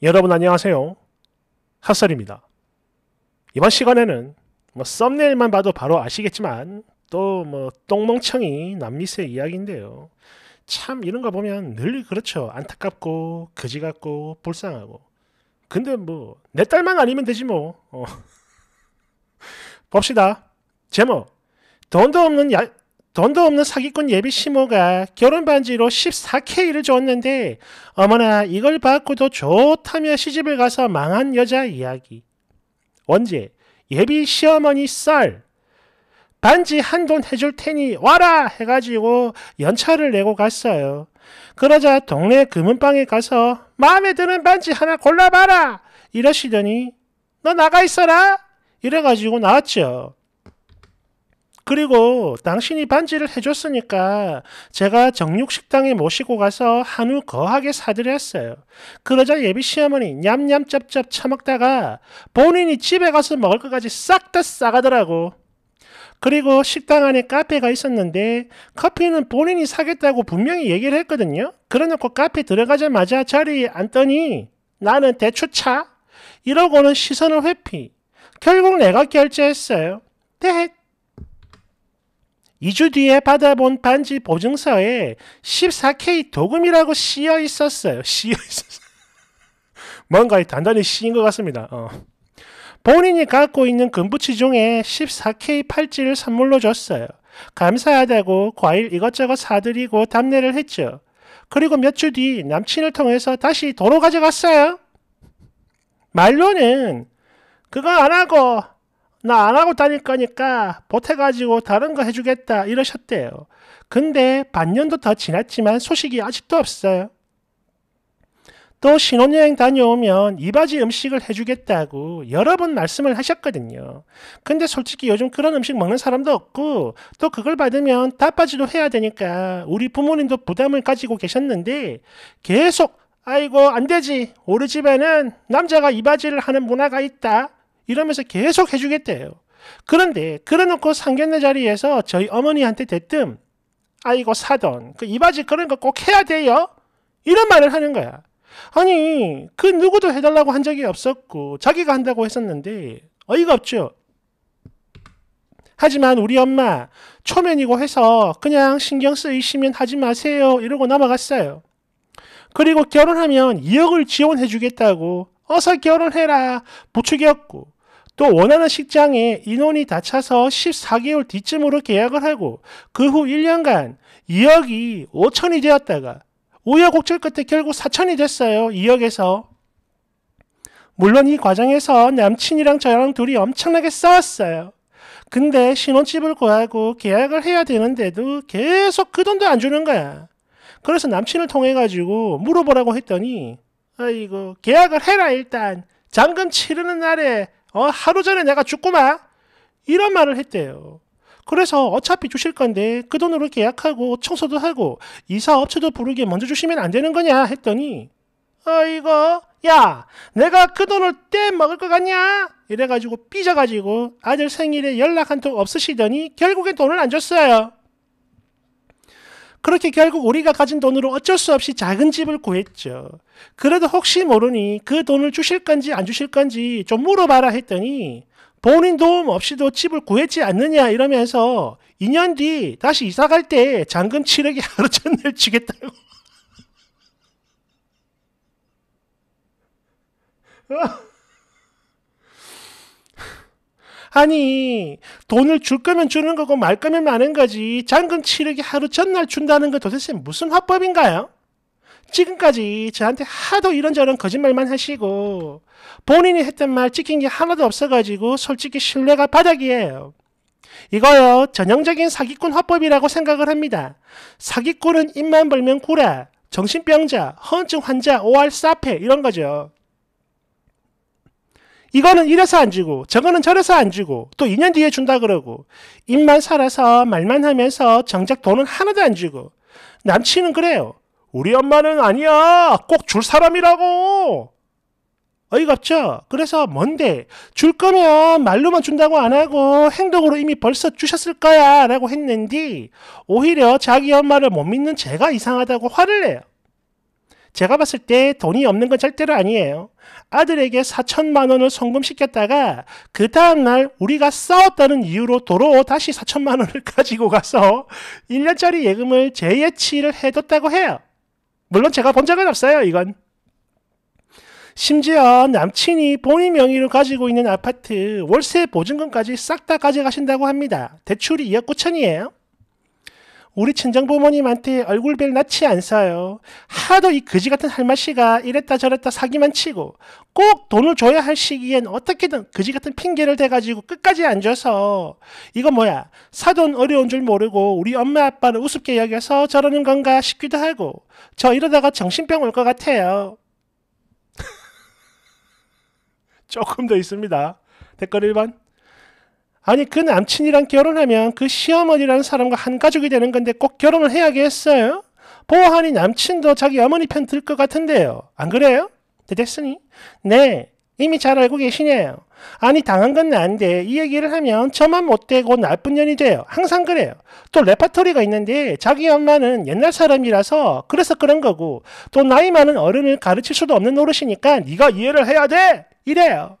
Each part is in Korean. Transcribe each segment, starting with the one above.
여러분 안녕하세요. 핫설입니다. 이번 시간에는 뭐 썸네일만 봐도 바로 아시겠지만 또 뭐 똥멍청이 남미스 이야기인데요. 참 이런 거 보면 늘 그렇죠. 안타깝고 거지 같고 불쌍하고. 근데 뭐 내 딸만 아니면 되지 뭐. 어. 봅시다. 제목 돈도 없는 야, 돈도 없는 사기꾼 예비 시모가 결혼 반지로 14K를 줬는데 어머나 이걸 받고도 좋다며 시집을 가서 망한 여자 이야기. 언제 예비 시어머니 쌀 반지 한 돈 해줄 테니 와라 해가지고 연차를 내고 갔어요. 그러자 동네 금은방에 가서 마음에 드는 반지 하나 골라봐라 이러시더니 너 나가 있어라 이래가지고 나왔죠. 그리고 당신이 반지를 해줬으니까 제가 정육식당에 모시고 가서 한우 거하게 사드렸어요. 그러자 예비 시어머니 냠냠짭짭 참먹다가 본인이 집에 가서 먹을 것까지 싹 다 싸가더라고. 그리고 식당 안에 카페가 있었는데 커피는 본인이 사겠다고 분명히 얘기를 했거든요. 그러놓고 카페 들어가자마자 자리에 앉더니 나는 대추차? 이러고는 시선을 회피. 결국 내가 결제했어요. 대, 2주 뒤에 받아본 반지 보증서에 14K 도금이라고 씌여 있었어요. 씌어 있었어요. 뭔가 단단히 씌인 것 같습니다. 어. 본인이 갖고 있는 금붙이 중에 14K 팔찌를 선물로 줬어요. 감사하다고 과일 이것저것 사드리고 답례를 했죠. 그리고 몇 주 뒤 남친을 통해서 다시 도로 가져갔어요. 말로는 그거 안 하고 나안 하고 다닐 거니까 보태가지고 다른 거 해주겠다 이러셨대요. 근데 반년도 더 지났지만 소식이 아직도 없어요. 또 신혼여행 다녀오면 이바지 음식을 해주겠다고 여러 번 말씀을 하셨거든요. 근데 솔직히 요즘 그런 음식 먹는 사람도 없고 또 그걸 받으면 다빠지도 해야 되니까 우리 부모님도 부담을 가지고 계셨는데 계속 아이고 안 되지 우리 집에는 남자가 이바지를 하는 문화가 있다 이러면서 계속 해주겠대요. 그런데 그래놓고 상견례 자리에서 저희 어머니한테 대뜸 아이고 사돈 그 이바지 그런 거 꼭 해야 돼요. 이런 말을 하는 거야. 아니 그 누구도 해달라고 한 적이 없었고 자기가 한다고 했었는데 어이가 없죠. 하지만 우리 엄마 초면이고 해서 그냥 신경 쓰이시면 하지 마세요 이러고 넘어갔어요. 그리고 결혼하면 2억을 지원해 주겠다고 어서 결혼해라 부추겼고 또 원하는 식장에 인원이 다 차서 14개월 뒤쯤으로 계약을 하고 그 후 1년간 2억이 5천이 되었다가 5억 곡절 끝에 결국 4천이 됐어요. 2억에서. 물론 이 과정에서 남친이랑 저랑 둘이 엄청나게 싸웠어요. 근데 신혼집을 구하고 계약을 해야 되는데도 계속 그 돈도 안 주는 거야. 그래서 남친을 통해 가지고 물어보라고 했더니 아이고 계약을 해라 일단 잔금 치르는 날에 어, 하루 전에 내가 죽고마 이런 말을 했대요. 그래서 어차피 주실 건데 그 돈으로 계약하고 청소도 하고 이사 업체도 부르게 먼저 주시면 안 되는 거냐 했더니 아이고 야 내가 그 돈을 떼 먹을 것 같냐 이래가지고 삐져가지고 아들 생일에 연락 한 통 없으시더니 결국엔 돈을 안 줬어요. 그렇게 결국 우리가 가진 돈으로 어쩔 수 없이 작은 집을 구했죠. 그래도 혹시 모르니 그 돈을 주실 건지 안 주실 건지 좀 물어봐라 했더니 본인 도움 없이도 집을 구했지 않느냐 이러면서 2년 뒤 다시 이사 갈 때 잔금 7억이 하루 전날 주겠다고. 어? 아니 돈을 줄 거면 주는 거고 말 거면 마는 거지 잔금 치르기 하루 전날 준다는 거 도대체 무슨 화법인가요? 지금까지 저한테 하도 이런저런 거짓말만 하시고 본인이 했던 말 지킨 게 하나도 없어가지고 솔직히 신뢰가 바닥이에요. 이거요 전형적인 사기꾼 화법이라고 생각을 합니다. 사기꾼은 입만 벌면 구라, 정신병자, 헌증 환자, 오알 사페 이런 거죠. 이거는 이래서 안주고 저거는 저래서 안주고또 2년 뒤에 준다 그러고 입만 살아서 말만 하면서 정작 돈은 하나도 안주고 남친은 그래요. 우리 엄마는 아니야. 꼭 줄 사람이라고. 어이가 없죠? 그래서 뭔데? 줄 거면 말로만 준다고 안 하고 행동으로 이미 벌써 주셨을 거야 라고 했는데 오히려 자기 엄마를 못 믿는 제가 이상하다고 화를 내요. 제가 봤을 때 돈이 없는 건 절대로 아니에요. 아들에게 4천만 원을 송금시켰다가 그 다음날 우리가 싸웠다는 이유로 도로 다시 4천만 원을 가지고 가서 1년짜리 예금을 재예치를 해뒀다고 해요. 물론 제가 본 적은 없어요, 이건. 심지어 남친이 본인 명의로 가지고 있는 아파트 월세 보증금까지 싹 다 가져가신다고 합니다. 대출이 2억 9천이에요. 우리 친정부모님한테 얼굴별 낯이 안 싸요. 하도 이 그지 같은 할마씨가 이랬다 저랬다 사기만 치고 꼭 돈을 줘야 할 시기엔 어떻게든 그지 같은 핑계를 대가지고 끝까지 안 줘서 이거 뭐야 사돈 어려운 줄 모르고 우리 엄마 아빠를 우습게 여겨서 저러는 건가 싶기도 하고 저 이러다가 정신병 올 것 같아요. 조금 더 있습니다. 댓글 1번. 아니 그 남친이랑 결혼하면 그 시어머니라는 사람과 한 가족이 되는 건데 꼭 결혼을 해야겠어요? 보아하니 남친도 자기 어머니 편 들 것 같은데요. 안 그래요? 됐으니? 네. 이미 잘 알고 계시네요. 아니 당한 건나데이 얘기를 하면 저만 못되고 나쁜 년이 돼요. 항상 그래요. 또 레파토리가 있는데 자기 엄마는 옛날 사람이라서 그래서 그런 거고 또 나이 많은 어른을 가르칠 수도 없는 노릇이니까 네가 이해를 해야 돼! 이래요.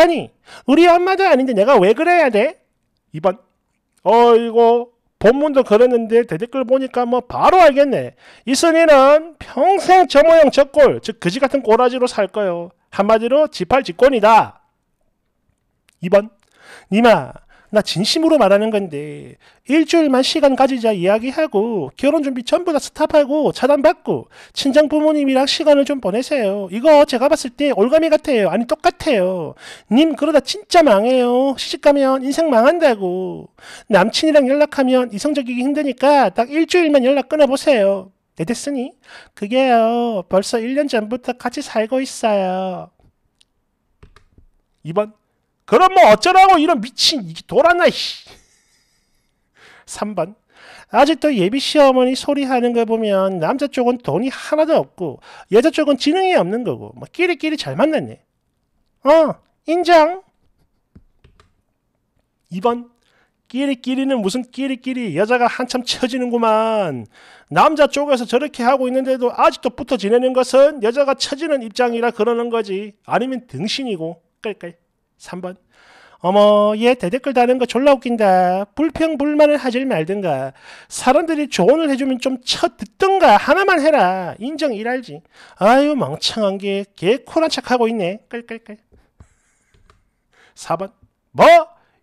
아니 우리 엄마도 아닌데 내가 왜 그래야 돼? 2번 어이거 본문도 그랬는데 대댓글 보니까 뭐 바로 알겠네. 이순이는 평생 저 모양 저 꼴, 즉 그지 같은 꼬라지로 살 거요. 한마디로 지팔지권이다. 2번 니마 나 진심으로 말하는 건데 일주일만 시간 가지자 이야기하고 결혼 준비 전부 다 스탑하고 차단받고 친정 부모님이랑 시간을 좀 보내세요. 이거 제가 봤을 때 올가미 같아요. 아니 똑같아요. 님 그러다 진짜 망해요. 시집 가면 인생 망한다고. 남친이랑 연락하면 이성적이기 힘드니까 딱 일주일만 연락 끊어보세요. 네 됐으니 그게요. 벌써 1년 전부터 같이 살고 있어요. 2번 그럼 뭐 어쩌라고 이런 미친 이게 돌았나 씨. 3번 아직도 예비 시어머니 소리하는 걸 보면 남자 쪽은 돈이 하나도 없고 여자 쪽은 지능이 없는 거고 뭐 끼리끼리 잘 만났네. 어 인정. 2번 끼리끼리는 무슨 끼리끼리 여자가 한참 쳐지는구만. 남자 쪽에서 저렇게 하고 있는데도 아직도 붙어 지내는 것은 여자가 쳐지는 입장이라 그러는 거지. 아니면 등신이고. 깔깔. 3번 어머 얘 대댓글 다는 거 졸라 웃긴다. 불평불만을 하질 말든가. 사람들이 조언을 해주면 좀 쳐듣든가 하나만 해라. 인정 일할지 아유 멍청한 게 개코란 척하고 있네. 끌끌끌. 4번 뭐?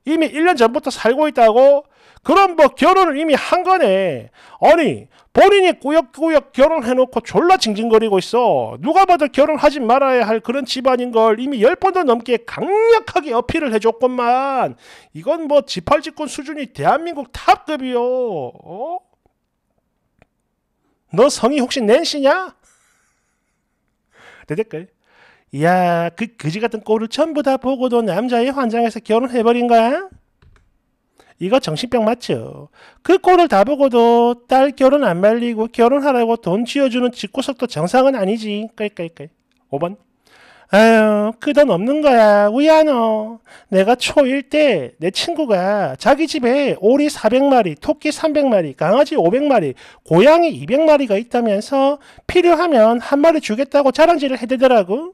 이미 1년 전부터 살고 있다고? 그럼 뭐 결혼을 이미 한 거네. 아니 본인이 꾸역꾸역 결혼해놓고 졸라 징징거리고 있어. 누가 봐도 결혼하지 말아야 할 그런 집안인 걸 이미 열 번도 넘게 강력하게 어필을 해줬건만 이건 뭐지팔직군 수준이 대한민국 탑급이요. 어? 너 성이 혹시 낸시냐? 내 댓글. 야그 그지 같은 꼴을 전부 다 보고도 남자의 환장해서 결혼해버린 거야? 이거 정신병 맞죠? 그 꼴을 다 보고도 딸 결혼 안 말리고 결혼하라고 돈 쥐어주는 집구석도 정상은 아니지. 깔깔깔. 5번. 아유, 그 돈 없는 거야. 우야노. 내가 초1 때내 친구가 자기 집에 오리 400마리, 토끼 300마리, 강아지 500마리, 고양이 200마리가 있다면서 필요하면 한 마리 주겠다고 자랑질을 해대더라고.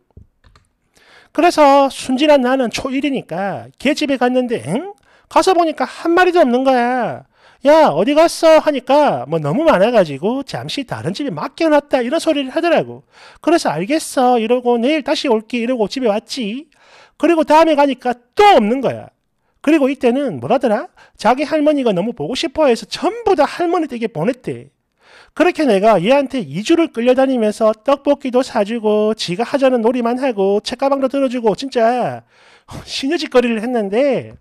그래서 순진한 나는 초일이니까 개집에 갔는데 응? 가서 보니까 한 마리도 없는 거야. 야 어디 갔어 하니까 뭐 너무 많아가지고 잠시 다른 집에 맡겨놨다 이런 소리를 하더라고. 그래서 알겠어 이러고 내일 다시 올게 이러고 집에 왔지. 그리고 다음에 가니까 또 없는 거야. 그리고 이때는 뭐라더라? 자기 할머니가 너무 보고 싶어 해서 전부 다 할머니 댁에 보냈대. 그렇게 내가 얘한테 2주를 끌려다니면서 떡볶이도 사주고 지가 하자는 놀이만 하고 책가방도 들어주고 진짜 신여짓거리를 했는데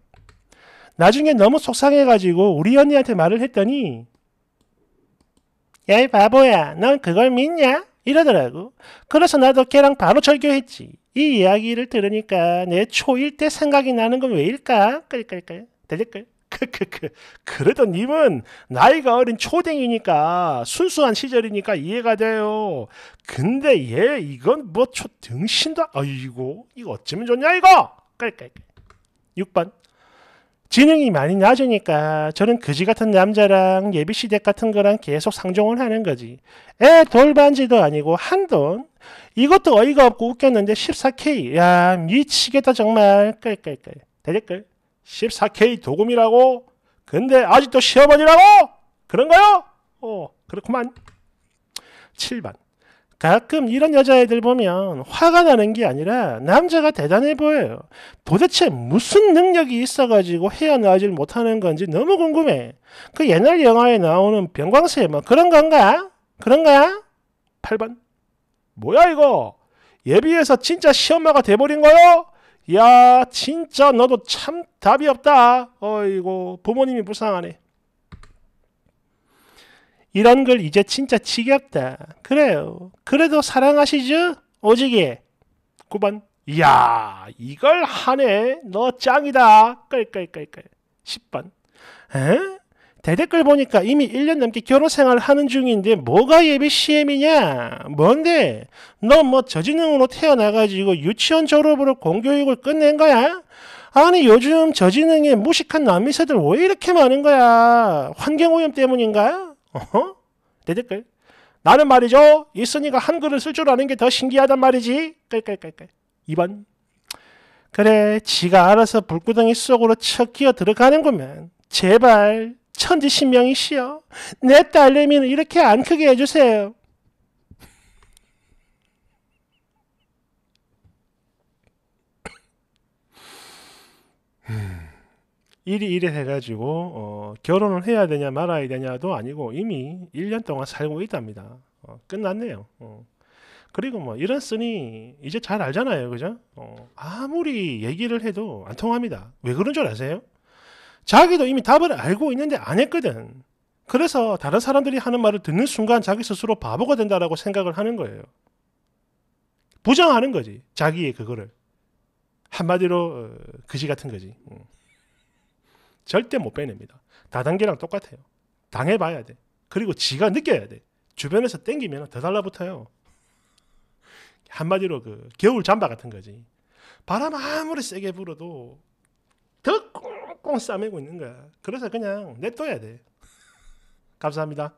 나중에 너무 속상해가지고 우리 언니한테 말을 했더니 야 이 바보야 넌 그걸 믿냐? 이러더라고. 그래서 나도 걔랑 바로 절교했지. 이 이야기를 들으니까 내 초일 때 생각이 나는 건 왜일까? 끌끌끌. 들릴끌. 크크크. 그래도 님은 나이가 어린 초딩이니까 순수한 시절이니까 이해가 돼요. 근데 얘 이건 뭐초등신도 아이고 이거 어쩌면 좋냐 이거. 깔깔. 6번. 지능이 많이 낮으니까 저는 그지 같은 남자랑 예비시댁 같은 거랑 계속 상종을 하는 거지. 애 돌반지도 아니고 한돈. 이것도 어이가 없고 웃겼는데 14K. 야 미치겠다 정말. 깔깔깔. 대댓글. 14K 도금이라고? 근데 아직도 시어머니라고? 그런가요? 어, 그렇구만. 7번. 가끔 이런 여자애들 보면 화가 나는 게 아니라 남자가 대단해 보여요. 도대체 무슨 능력이 있어가지고 헤어나질 못하는 건지 너무 궁금해. 그 옛날 영화에 나오는 병광세 뭐 그런 건가? 그런가? 8번. 뭐야 이거? 예비에서 진짜 시엄마가 돼버린 거요? 야 진짜 너도 참 답이 없다. 어이고 부모님이 불쌍하네. 이런 걸 이제 진짜 지겹다. 그래요. 그래도 사랑하시죠? 오지게. 9번. 야 이걸 하네. 너 짱이다. 끌끌끌끌. 10번. 에? 대댓글 보니까 이미 1년 넘게 결혼 생활을 하는 중인데 뭐가 예비 CM이냐? 뭔데? 너 뭐 저지능으로 태어나가지고 유치원 졸업으로 공교육을 끝낸 거야? 아니 요즘 저지능에 무식한 남미새들 왜 이렇게 많은 거야? 환경오염 때문인가? 어허? 대댓글 나는 말이죠 이순이가 한글을 쓸 줄 아는 게 더 신기하단 말이지 깔깔깔깔 2번 그래 지가 알아서 불구덩이 속으로 척 기어 들어가는 거면 제발 천지 신명이시여, 내 딸내미는 이렇게 안 크게 해주세요. 일이 이래 해가지고 어, 결혼을 해야 되냐 말아야 되냐도 아니고 이미 1년 동안 살고 있답니다. 어, 끝났네요. 어. 그리고 뭐 이런 쓰니 이제 잘 알잖아요. 그죠? 어, 아무리 얘기를 해도 안 통합니다. 왜 그런 줄 아세요? 자기도 이미 답을 알고 있는데 안 했거든. 그래서 다른 사람들이 하는 말을 듣는 순간 자기 스스로 바보가 된다라고 생각을 하는 거예요. 부정하는 거지. 자기의 그거를. 한마디로 어, 그지 같은 거지. 음. 절대 못 빼냅니다. 다단계랑 똑같아요. 당해봐야 돼. 그리고 지가 느껴야 돼. 주변에서 땡기면 더 달라붙어요. 한마디로 그 겨울 잠바 같은 거지. 바람 아무리 세게 불어도 더 꽁꽁 싸매고 있는 거야. 그래서 그냥 냅둬야 돼. 감사합니다.